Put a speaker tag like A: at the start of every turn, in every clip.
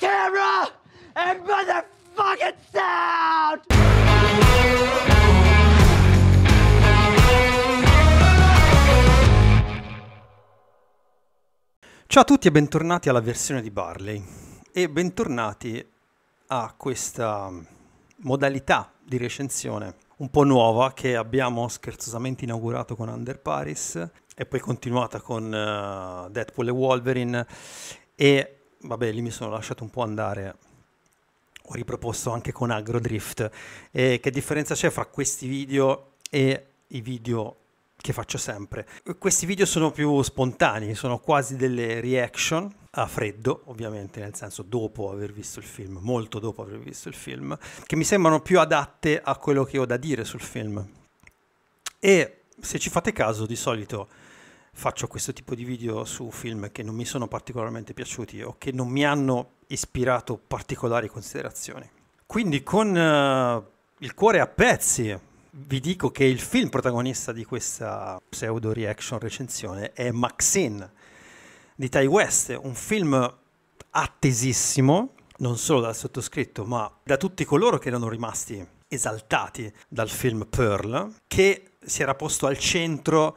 A: camera, and motherfucking sound! Ciao a tutti e bentornati alla versione di Barley e bentornati a questa modalità di recensione un po' nuova che abbiamo scherzosamente inaugurato con Under Paris e poi continuata con uh, Deadpool e Wolverine e vabbè, lì mi sono lasciato un po' andare. Ho riproposto anche con AgroDrift. E che differenza c'è fra questi video e i video che faccio sempre? Questi video sono più spontanei, sono quasi delle reaction a freddo, ovviamente, nel senso dopo aver visto il film, molto dopo aver visto il film, che mi sembrano più adatte a quello che ho da dire sul film. E se ci fate caso, di solito faccio questo tipo di video su film che non mi sono particolarmente piaciuti o che non mi hanno ispirato particolari considerazioni. Quindi con uh, il cuore a pezzi vi dico che il film protagonista di questa pseudo reaction recensione è Maxine di Ty West, un film attesissimo non solo dal sottoscritto ma da tutti coloro che erano rimasti esaltati dal film Pearl che si era posto al centro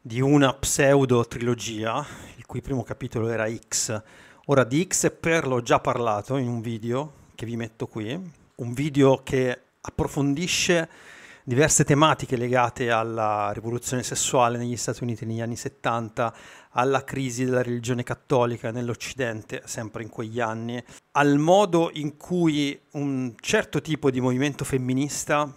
A: di una pseudo trilogia, il cui primo capitolo era X. Ora di X e per ho già parlato in un video che vi metto qui, un video che approfondisce diverse tematiche legate alla rivoluzione sessuale negli Stati Uniti negli anni 70, alla crisi della religione cattolica nell'Occidente, sempre in quegli anni, al modo in cui un certo tipo di movimento femminista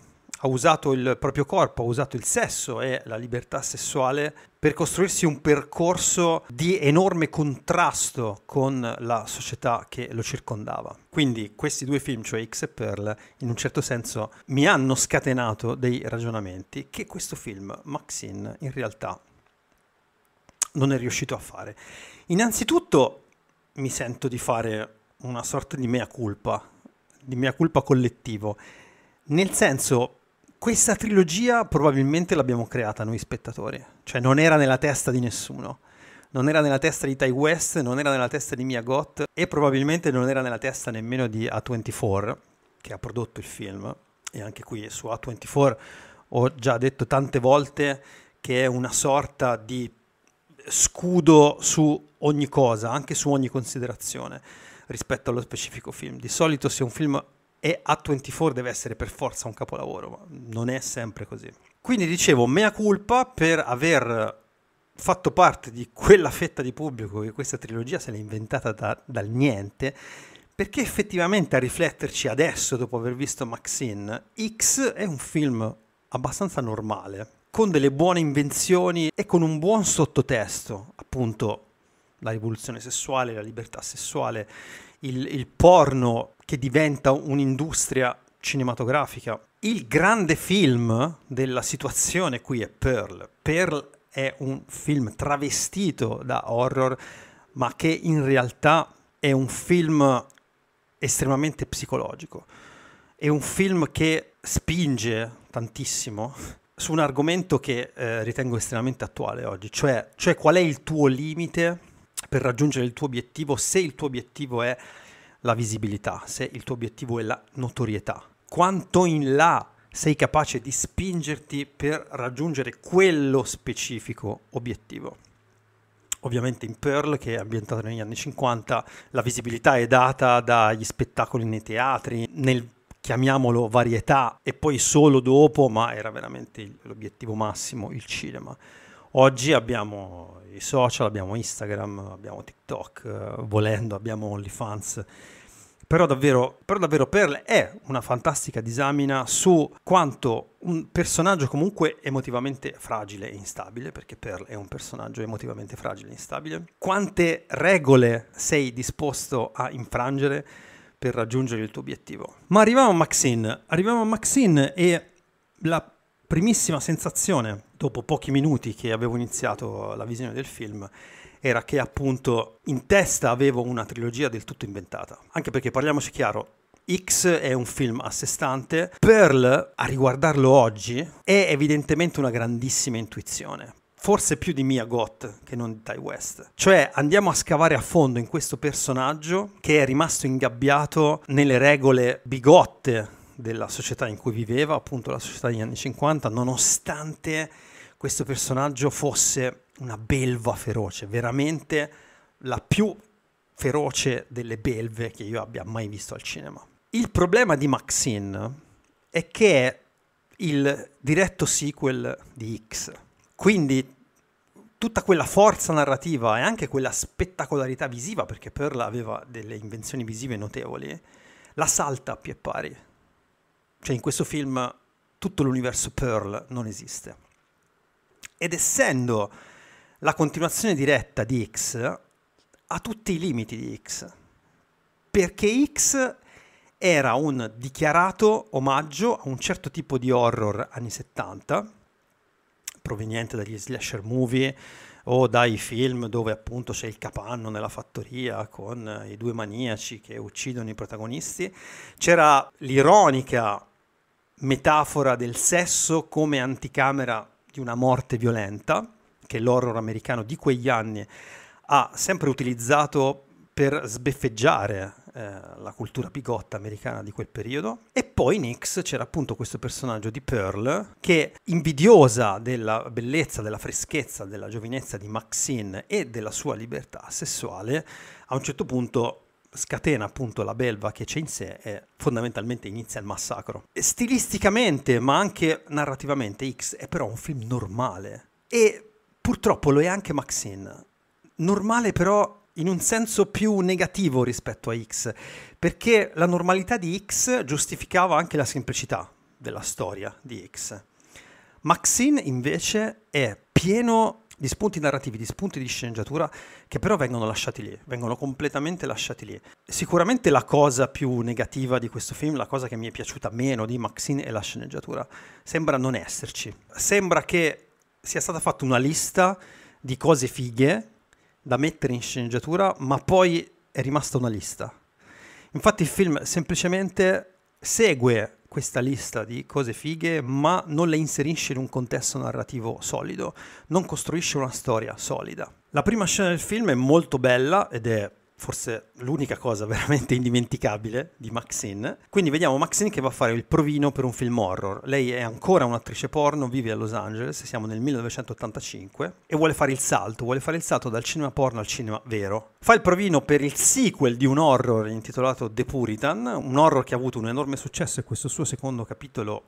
A: ha usato il proprio corpo, ha usato il sesso e la libertà sessuale per costruirsi un percorso di enorme contrasto con la società che lo circondava. Quindi questi due film, cioè X e Pearl, in un certo senso mi hanno scatenato dei ragionamenti che questo film, Maxine, in realtà non è riuscito a fare. Innanzitutto mi sento di fare una sorta di mea culpa, di mea culpa collettivo, nel senso questa trilogia probabilmente l'abbiamo creata noi spettatori, cioè non era nella testa di nessuno. Non era nella testa di Ty West, non era nella testa di Mia Gott e probabilmente non era nella testa nemmeno di A24 che ha prodotto il film. E anche qui su A24 ho già detto tante volte che è una sorta di scudo su ogni cosa, anche su ogni considerazione rispetto allo specifico film. Di solito se un film e a 24 deve essere per forza un capolavoro, ma non è sempre così. Quindi dicevo, mea culpa per aver fatto parte di quella fetta di pubblico che questa trilogia se l'è inventata da, dal niente, perché effettivamente a rifletterci adesso, dopo aver visto Maxine, X è un film abbastanza normale, con delle buone invenzioni e con un buon sottotesto, appunto la rivoluzione sessuale, la libertà sessuale, il, il porno che diventa un'industria cinematografica. Il grande film della situazione qui è Pearl. Pearl è un film travestito da horror, ma che in realtà è un film estremamente psicologico. È un film che spinge tantissimo su un argomento che eh, ritengo estremamente attuale oggi, cioè, cioè qual è il tuo limite per raggiungere il tuo obiettivo se il tuo obiettivo è la visibilità, se il tuo obiettivo è la notorietà. Quanto in là sei capace di spingerti per raggiungere quello specifico obiettivo. Ovviamente in Pearl, che è ambientata negli anni 50, la visibilità è data dagli spettacoli nei teatri, nel chiamiamolo varietà, e poi solo dopo, ma era veramente l'obiettivo massimo, il cinema. Oggi abbiamo i social, abbiamo Instagram, abbiamo TikTok, eh, volendo abbiamo OnlyFans. Però davvero, però davvero Pearl è una fantastica disamina su quanto un personaggio comunque emotivamente fragile e instabile, perché Pearl è un personaggio emotivamente fragile e instabile, quante regole sei disposto a infrangere per raggiungere il tuo obiettivo. Ma arriviamo a Maxine, arriviamo a Maxine e la primissima sensazione dopo pochi minuti che avevo iniziato la visione del film era che appunto in testa avevo una trilogia del tutto inventata. Anche perché parliamoci chiaro, X è un film a sé stante, Pearl, a riguardarlo oggi, è evidentemente una grandissima intuizione. Forse più di Mia Gott che non di Ty West. Cioè andiamo a scavare a fondo in questo personaggio che è rimasto ingabbiato nelle regole bigotte della società in cui viveva, appunto la società degli anni 50, nonostante questo personaggio fosse una belva feroce, veramente la più feroce delle belve che io abbia mai visto al cinema. Il problema di Maxine è che è il diretto sequel di X, quindi tutta quella forza narrativa e anche quella spettacolarità visiva, perché Pearl aveva delle invenzioni visive notevoli, la salta a pie pari. Cioè in questo film tutto l'universo Pearl non esiste ed essendo la continuazione diretta di x, ha tutti i limiti di x, perché x era un dichiarato omaggio a un certo tipo di horror anni 70, proveniente dagli slasher movie o dai film dove appunto c'è il capanno nella fattoria con i due maniaci che uccidono i protagonisti, c'era l'ironica metafora del sesso come anticamera di una morte violenta, che l'horror americano di quegli anni ha sempre utilizzato per sbeffeggiare eh, la cultura bigotta americana di quel periodo. E poi Nix c'era appunto questo personaggio di Pearl che, invidiosa della bellezza, della freschezza, della giovinezza di Maxine e della sua libertà sessuale, a un certo punto scatena appunto la belva che c'è in sé e fondamentalmente inizia il massacro. Stilisticamente, ma anche narrativamente, X è però un film normale e purtroppo lo è anche Maxine. Normale però in un senso più negativo rispetto a X, perché la normalità di X giustificava anche la semplicità della storia di X. Maxine invece è pieno di spunti narrativi, di spunti di sceneggiatura che però vengono lasciati lì, vengono completamente lasciati lì. Sicuramente la cosa più negativa di questo film, la cosa che mi è piaciuta meno di Maxine è la sceneggiatura. Sembra non esserci. Sembra che sia stata fatta una lista di cose fighe da mettere in sceneggiatura, ma poi è rimasta una lista. Infatti il film semplicemente segue questa lista di cose fighe, ma non le inserisce in un contesto narrativo solido, non costruisce una storia solida. La prima scena del film è molto bella ed è forse l'unica cosa veramente indimenticabile di Maxine. Quindi vediamo Maxine che va a fare il provino per un film horror. Lei è ancora un'attrice porno, vive a Los Angeles, siamo nel 1985, e vuole fare il salto, vuole fare il salto dal cinema porno al cinema vero. Fa il provino per il sequel di un horror intitolato The Puritan, un horror che ha avuto un enorme successo e questo suo secondo capitolo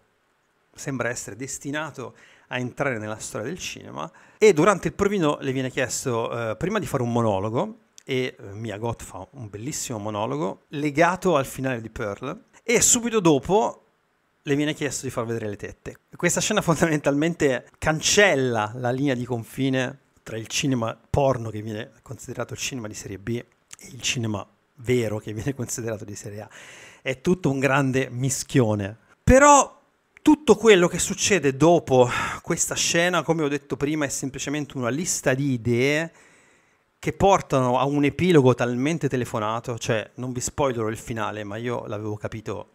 A: sembra essere destinato a entrare nella storia del cinema e durante il provino le viene chiesto eh, prima di fare un monologo e eh, Mia Gott fa un bellissimo monologo legato al finale di Pearl e subito dopo le viene chiesto di far vedere le tette. Questa scena fondamentalmente cancella la linea di confine tra il cinema porno che viene considerato il cinema di serie B e il cinema vero che viene considerato di serie A. È tutto un grande mischione. Però tutto quello che succede dopo questa scena, come ho detto prima, è semplicemente una lista di idee che portano a un epilogo talmente telefonato, cioè non vi spoilerò il finale, ma io l'avevo capito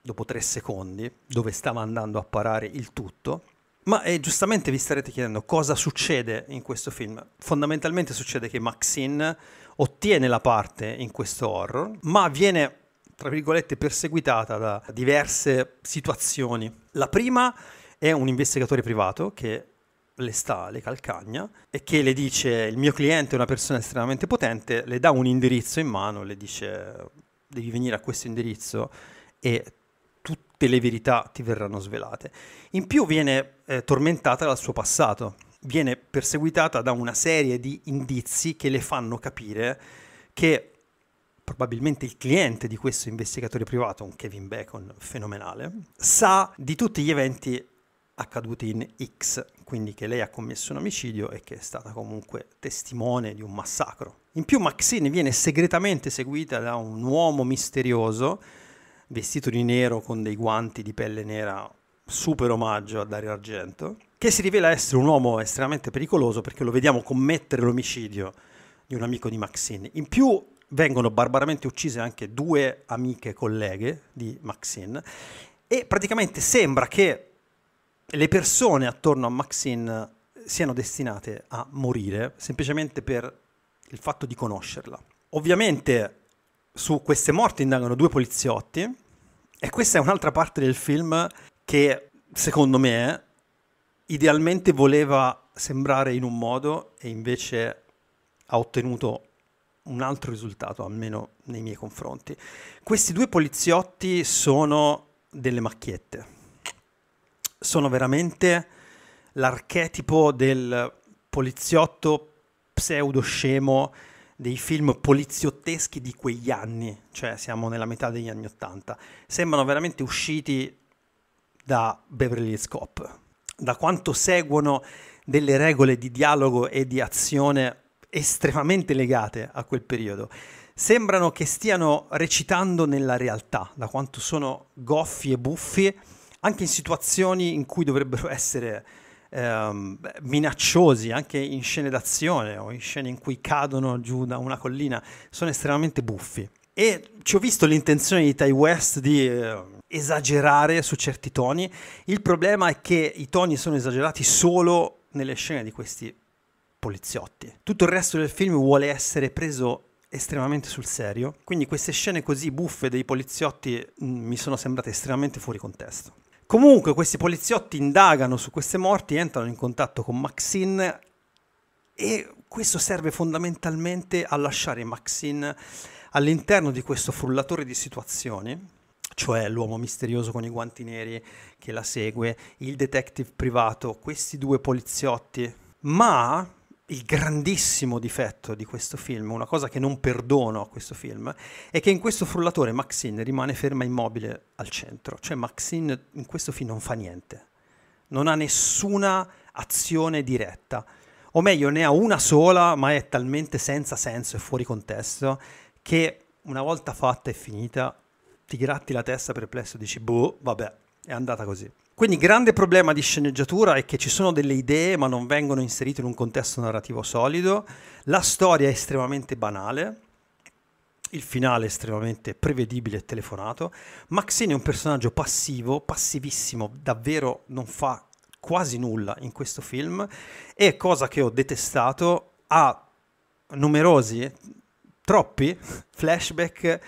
A: dopo tre secondi dove stava andando a parare il tutto. Ma eh, giustamente vi starete chiedendo cosa succede in questo film. Fondamentalmente succede che Maxine ottiene la parte in questo horror, ma viene, tra virgolette, perseguitata da diverse situazioni. La prima è un investigatore privato che le sta, le calcagna, e che le dice il mio cliente è una persona estremamente potente, le dà un indirizzo in mano, le dice devi venire a questo indirizzo e tutte le verità ti verranno svelate. In più viene eh, tormentata dal suo passato, viene perseguitata da una serie di indizi che le fanno capire che probabilmente il cliente di questo investigatore privato, un Kevin Bacon fenomenale, sa di tutti gli eventi accaduti in X, quindi che lei ha commesso un omicidio e che è stata comunque testimone di un massacro. In più Maxine viene segretamente seguita da un uomo misterioso, vestito di nero con dei guanti di pelle nera, super omaggio a Dario Argento, che si rivela essere un uomo estremamente pericoloso perché lo vediamo commettere l'omicidio di un amico di Maxine. In più vengono barbaramente uccise anche due amiche colleghe di Maxine e praticamente sembra che le persone attorno a Maxine eh, siano destinate a morire semplicemente per il fatto di conoscerla. Ovviamente su queste morti indagano due poliziotti e questa è un'altra parte del film che secondo me idealmente voleva sembrare in un modo e invece ha ottenuto un altro risultato, almeno nei miei confronti. Questi due poliziotti sono delle macchiette sono veramente l'archetipo del poliziotto pseudo scemo dei film poliziotteschi di quegli anni, cioè siamo nella metà degli anni Ottanta, sembrano veramente usciti da Beverly Hills Cop, da quanto seguono delle regole di dialogo e di azione estremamente legate a quel periodo. Sembrano che stiano recitando nella realtà, da quanto sono goffi e buffi anche in situazioni in cui dovrebbero essere ehm, minacciosi, anche in scene d'azione o in scene in cui cadono giù da una collina, sono estremamente buffi. E ci ho visto l'intenzione di Ty West di eh, esagerare su certi toni, il problema è che i toni sono esagerati solo nelle scene di questi poliziotti. Tutto il resto del film vuole essere preso estremamente sul serio, quindi queste scene così buffe dei poliziotti mh, mm, mi sono sembrate estremamente fuori contesto. Comunque questi poliziotti indagano su queste morti, entrano in contatto con Maxine e questo serve fondamentalmente a lasciare Maxine all'interno di questo frullatore di situazioni, cioè l'uomo misterioso con i guanti neri che la segue, il detective privato, questi due poliziotti, ma il grandissimo difetto di questo film, una cosa che non perdono a questo film, è che in questo frullatore Maxine rimane ferma immobile al centro, cioè Maxine in questo film non fa niente, non ha nessuna azione diretta, o meglio ne ha una sola, ma è talmente senza senso e fuori contesto che una volta fatta e finita ti gratti la testa perplesso e dici boh, vabbè, è andata così. Quindi grande problema di sceneggiatura è che ci sono delle idee ma non vengono inserite in un contesto narrativo solido, la storia è estremamente banale, il finale è estremamente prevedibile e telefonato, Maxine è un personaggio passivo, passivissimo, davvero non fa quasi nulla in questo film e cosa che ho detestato ha numerosi, troppi flashback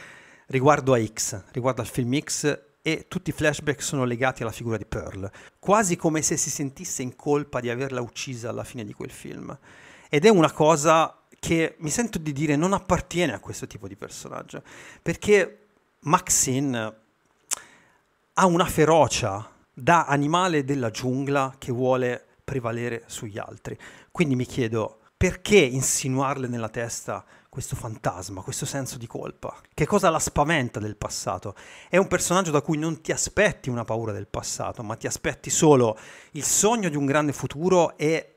A: riguardo a X, riguardo al film X e tutti i flashback sono legati alla figura di Pearl, quasi come se si sentisse in colpa di averla uccisa alla fine di quel film. Ed è una cosa che mi sento di dire non appartiene a questo tipo di personaggio, perché Maxine ha una ferocia da animale della giungla che vuole prevalere sugli altri. Quindi mi chiedo perché insinuarle nella testa questo fantasma, questo senso di colpa. Che cosa la spaventa del passato? È un personaggio da cui non ti aspetti una paura del passato, ma ti aspetti solo il sogno di un grande futuro e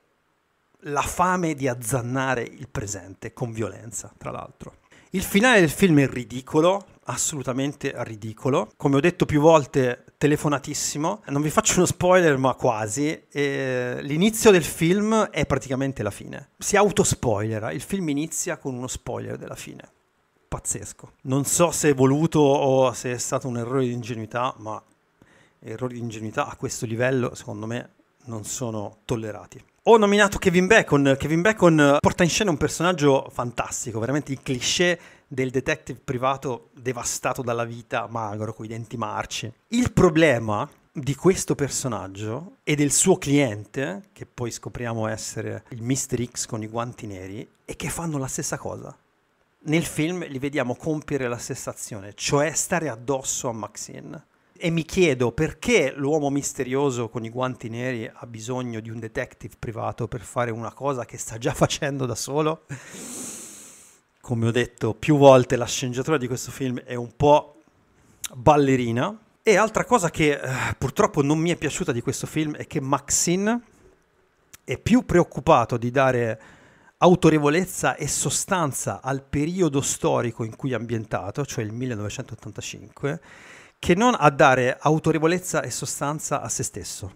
A: la fame di azzannare il presente con violenza, tra l'altro. Il finale del film è ridicolo, assolutamente ridicolo. Come ho detto più volte, telefonatissimo. Non vi faccio uno spoiler, ma quasi. Eh, l'inizio del film è praticamente la fine. Si autospoilera. Il film inizia con uno spoiler della fine. Pazzesco. Non so se è voluto o se è stato un errore di ingenuità, ma errori di ingenuità a questo livello, secondo me, non sono tollerati. Ho nominato Kevin Bacon. Kevin Bacon eh, porta in scena un personaggio fantastico, veramente il cliché del detective privato devastato dalla vita, magro, coi denti marci. Il problema di questo personaggio e del suo cliente, che poi scopriamo essere il Mr. X con i guanti neri, è che fanno la stessa cosa. Nel film li vediamo compiere la stessa azione, cioè stare addosso a Maxine e mi chiedo perché l'uomo misterioso con i guanti neri ha bisogno di un detective privato per fare una cosa che sta già facendo da solo. Come ho detto più volte, la sceneggiatura di questo film è un po' ballerina. E altra cosa che eh, purtroppo non mi è piaciuta di questo film è che Maxine è più preoccupato di dare autorevolezza e sostanza al periodo storico in cui è ambientato, cioè il 1985 che non a dare autorevolezza e sostanza a se stesso,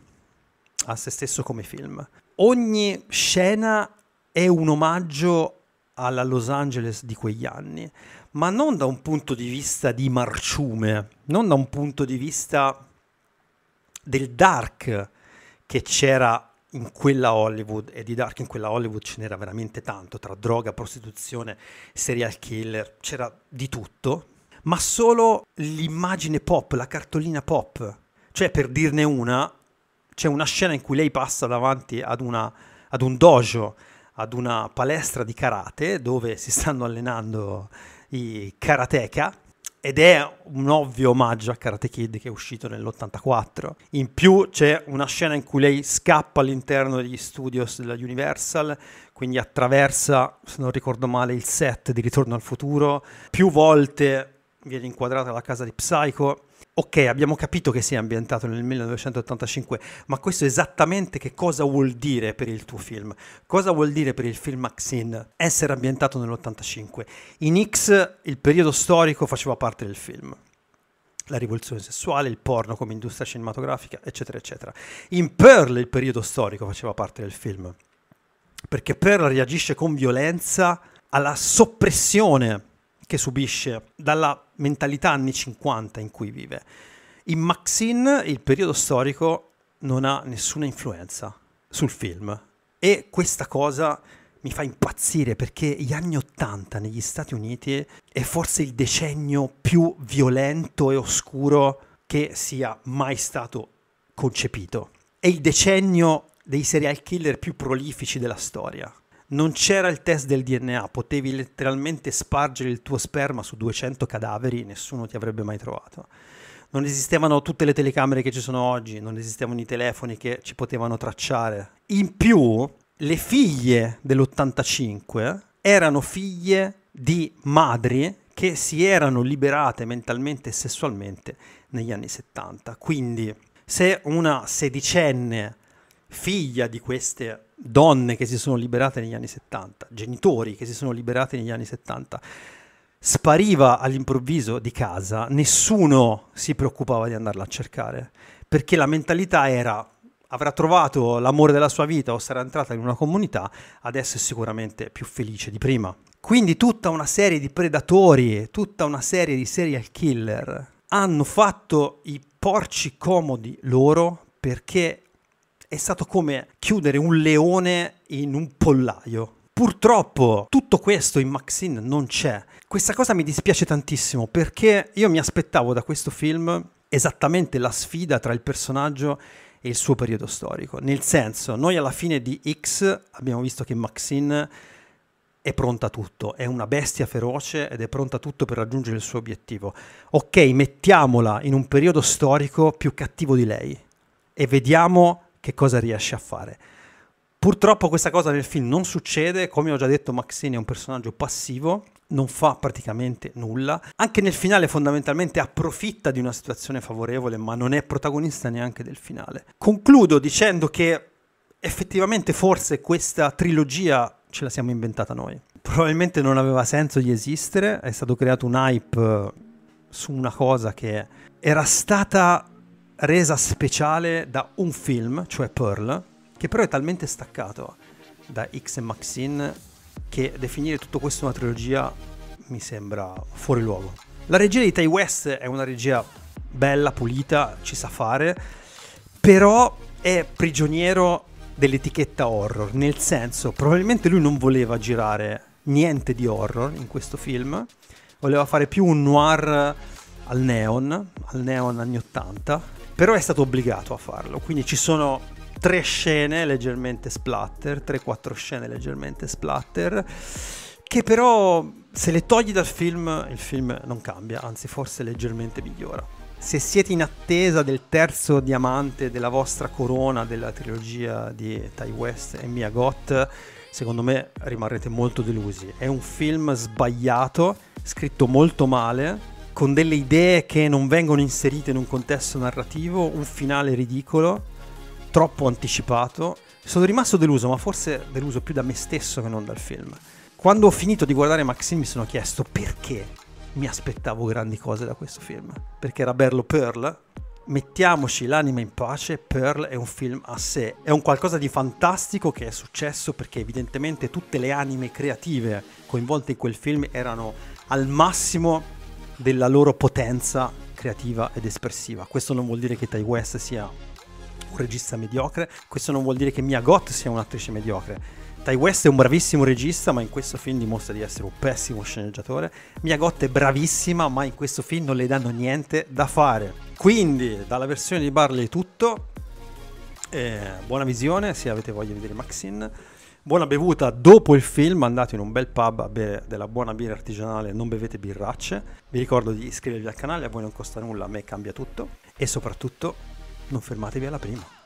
A: a se stesso come film. Ogni scena è un omaggio alla Los Angeles di quegli anni, ma non da un punto di vista di marciume, non da un punto di vista del dark che c'era in quella Hollywood e di dark in quella Hollywood ce n'era veramente tanto, tra droga, prostituzione, serial killer, c'era di tutto, ma solo l'immagine pop, la cartolina pop. Cioè, per dirne una, c'è una scena in cui lei passa davanti ad, una, ad un dojo, ad una palestra di karate, dove si stanno allenando i karateka, ed è un ovvio omaggio a Karate Kid che è uscito nell'84. In più c'è una scena in cui lei scappa all'interno degli studios della Universal, quindi attraversa, se non ricordo male, il set di Ritorno al futuro. Più volte viene inquadrata la casa di Psycho. Ok, abbiamo capito che sia ambientato nel 1985, ma questo esattamente che cosa vuol dire per il tuo film? Cosa vuol dire per il film Maxine essere ambientato nell'85? In X il periodo storico faceva parte del film la rivoluzione sessuale, il porno come industria cinematografica, eccetera, eccetera. In Pearl il periodo storico faceva parte del film, perché Pearl reagisce con violenza alla soppressione che subisce dalla mentalità anni 50 in cui vive. In Maxine il periodo storico non ha nessuna influenza sul film e questa cosa mi fa impazzire perché gli anni 80 negli Stati Uniti è forse il decennio più violento e oscuro che sia mai stato concepito. È il decennio dei serial killer più prolifici della storia non c'era il test del DNA, potevi letteralmente spargere il tuo sperma su 200 cadaveri nessuno ti avrebbe mai trovato. Non esistevano tutte le telecamere che ci sono oggi, non esistevano i telefoni che ci potevano tracciare. In più, le figlie dell'85 erano figlie di madri che si erano liberate mentalmente e sessualmente negli anni 70. Quindi, se una sedicenne figlia di queste donne che si sono liberate negli anni 70, genitori che si sono liberati negli anni 70, spariva all'improvviso di casa, nessuno si preoccupava di andarla a cercare, perché la mentalità era avrà trovato l'amore della sua vita o sarà entrata in una comunità, adesso è sicuramente più felice di prima. Quindi tutta una serie di predatori, tutta una serie di serial killer hanno fatto i porci comodi loro perché è stato come chiudere un leone in un pollaio. Purtroppo tutto questo in Maxine non c'è. Questa cosa mi dispiace tantissimo perché io mi aspettavo da questo film esattamente la sfida tra il personaggio e il suo periodo storico. Nel senso, noi alla fine di X abbiamo visto che Maxine è pronta a tutto, è una bestia feroce ed è pronta a tutto per raggiungere il suo obiettivo. Ok, mettiamola in un periodo storico più cattivo di lei e vediamo che cosa riesce a fare. Purtroppo questa cosa nel film non succede, come ho già detto Maxine è un personaggio passivo, non fa praticamente nulla, anche nel finale fondamentalmente approfitta di una situazione favorevole ma non è protagonista neanche del finale. Concludo dicendo che effettivamente forse questa trilogia ce la siamo inventata noi, probabilmente non aveva senso di esistere, è stato creato un hype su una cosa che era stata resa speciale da un film, cioè Pearl, che però è talmente staccato da X e Maxine che definire tutto questo una trilogia mi sembra fuori luogo. La regia di Tai West è una regia bella, pulita, ci sa fare, però è prigioniero dell'etichetta horror, nel senso probabilmente lui non voleva girare niente di horror in questo film, voleva fare più un noir al neon, al neon anni 80, però è stato obbligato a farlo, quindi ci sono tre scene leggermente splatter, tre, quattro scene leggermente splatter, che però se le togli dal film il film non cambia, anzi forse leggermente migliora. Se siete in attesa del terzo diamante della vostra corona della trilogia di Ty West e Mia Gott, secondo me rimarrete molto delusi. È un film sbagliato, scritto molto male, con delle idee che non vengono inserite in un contesto narrativo, un finale ridicolo, troppo anticipato. Sono rimasto deluso, ma forse deluso più da me stesso che non dal film. Quando ho finito di guardare Maxine mi sono chiesto perché mi aspettavo grandi cose da questo film, perché era bello Pearl. Mettiamoci l'anima in pace, Pearl è un film a sé, è un qualcosa di fantastico che è successo perché evidentemente tutte le anime creative coinvolte in quel film erano al massimo della loro potenza creativa ed espressiva. Questo non vuol dire che Tai West sia un regista mediocre, questo non vuol dire che Mia Gott sia un'attrice mediocre. Tai West è un bravissimo regista, ma in questo film dimostra di essere un pessimo sceneggiatore. Mia Gott è bravissima, ma in questo film non le danno niente da fare. Quindi, dalla versione di Barley è tutto. Eh, buona visione se avete voglia di vedere Maxine. Buona bevuta dopo il film, andate in un bel pub a bere della buona birra artigianale, non bevete birracce. Vi ricordo di iscrivervi al canale, a voi non costa nulla, a me cambia tutto. E soprattutto non fermatevi alla prima.